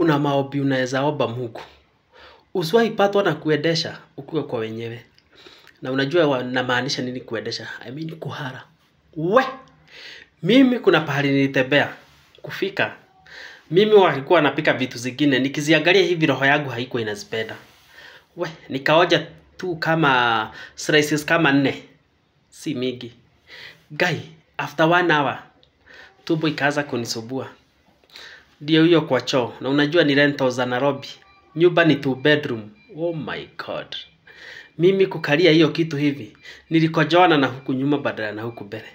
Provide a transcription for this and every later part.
una maombi unaweza omba Mungu. Usiwahi patwa na kuendesha ukiwa kwa wenyewe. Na unajua namaanisha nini kuendesha? I mean kuhara. We, mimi kuna pahali nilitembea kufika, mimi walikuwa napika vitu zingine, nikiziangalia hivi roho yangu haikuwa inazipenda. We, nikaoja tu kama slices kama nne, si mingi. Guy, after one hour tumbo ikaanza kunisubua. Ndio hiyo kwa choo, na unajua ni rentals za Nairobi, nyumba ni two bedroom. Oh my god, mimi kukalia hiyo kitu hivi nilikojoana na huku nyuma badala na huku mbele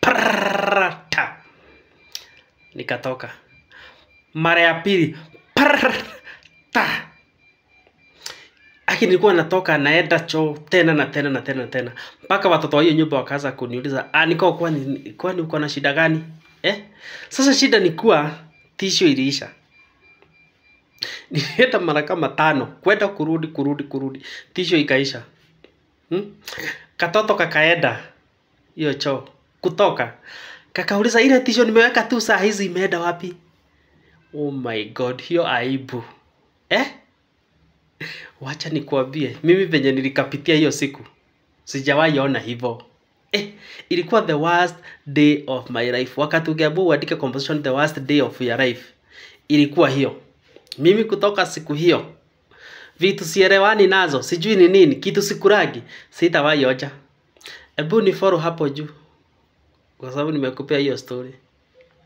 prata, nikatoka mara ya pili prata. Aki nilikuwa natoka naenda choo tena na tena na tena na tena mpaka watoto wa hiyo nyumba wakaanza kuniuliza, ah, niko kwani kwani uko na shida gani eh? Sasa shida ni kuwa tisho iliisha. nilienda mara kama tano kwenda kurudi kurudi kurudi tisho ikaisha hmm? katoto kakaenda hiyo choo kutoka kakauliza ile tisho nimeweka tu saa hizi imeenda wapi oh my god hiyo aibu eh wacha nikuambie mimi venye nilikapitia hiyo siku sijawahi ona hivyo Eh, ilikuwa the worst day of my life. Wakati ungeambiwa uandike composition the worst day of your life, ilikuwa hiyo. Mimi kutoka siku hiyo vitu sielewani nazo, sijui ni nini, kitu sikuragi, sitawahi oja. Hebu ni follow hapo juu, kwa sababu nimekupea hiyo story.